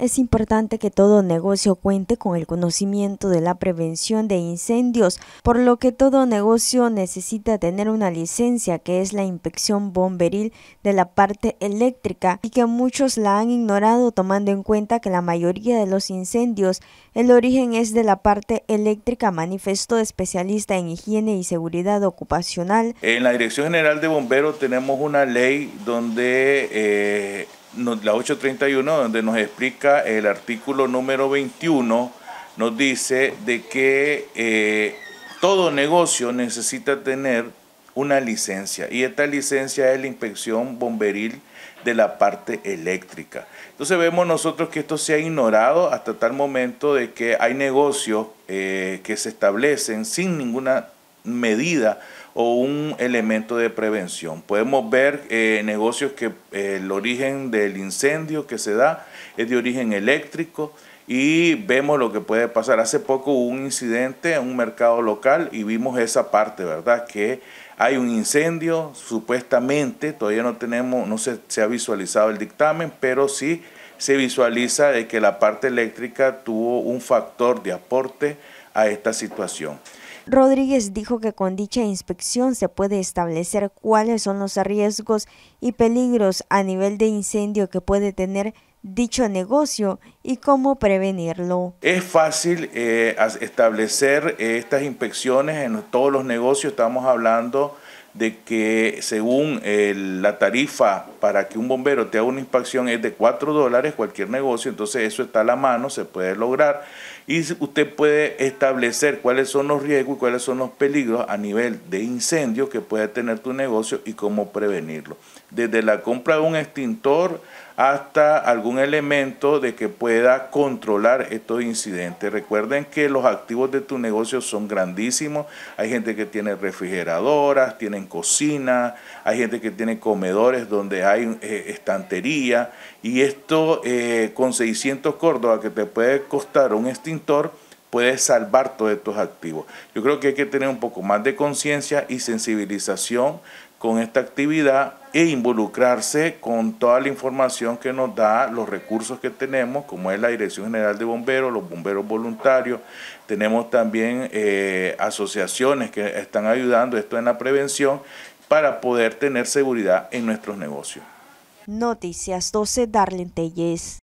Es importante que todo negocio cuente con el conocimiento de la prevención de incendios, por lo que todo negocio necesita tener una licencia que es la inspección bomberil de la parte eléctrica y que muchos la han ignorado tomando en cuenta que la mayoría de los incendios el origen es de la parte eléctrica, manifestó especialista en higiene y seguridad ocupacional. En la Dirección General de Bomberos tenemos una ley donde eh, la 831, donde nos explica el artículo número 21, nos dice de que eh, todo negocio necesita tener una licencia y esta licencia es la inspección bomberil de la parte eléctrica. Entonces vemos nosotros que esto se ha ignorado hasta tal momento de que hay negocios eh, que se establecen sin ninguna medida o un elemento de prevención. Podemos ver eh, negocios que eh, el origen del incendio que se da es de origen eléctrico y vemos lo que puede pasar. Hace poco hubo un incidente en un mercado local y vimos esa parte, ¿verdad? Que hay un incendio, supuestamente, todavía no tenemos, no se, se ha visualizado el dictamen, pero sí se visualiza de que la parte eléctrica tuvo un factor de aporte a esta situación. Rodríguez dijo que con dicha inspección se puede establecer cuáles son los riesgos y peligros a nivel de incendio que puede tener dicho negocio y cómo prevenirlo. Es fácil eh, establecer eh, estas inspecciones en todos los negocios, estamos hablando de que según eh, la tarifa para que un bombero te haga una inspección es de 4 dólares cualquier negocio, entonces eso está a la mano, se puede lograr y usted puede establecer cuáles son los riesgos y cuáles son los peligros a nivel de incendio que puede tener tu negocio y cómo prevenirlo. Desde la compra de un extintor hasta algún elemento de que pueda controlar estos incidentes. Recuerden que los activos de tu negocio son grandísimos. Hay gente que tiene refrigeradoras, tienen cocina, hay gente que tiene comedores donde hay eh, estantería. Y esto eh, con 600 Córdoba que te puede costar un extintor, puedes salvar todos estos activos. Yo creo que hay que tener un poco más de conciencia y sensibilización con esta actividad e involucrarse con toda la información que nos da los recursos que tenemos, como es la Dirección General de Bomberos, los bomberos voluntarios. Tenemos también eh, asociaciones que están ayudando esto en la prevención para poder tener seguridad en nuestros negocios. Noticias 12 Darlene Telles.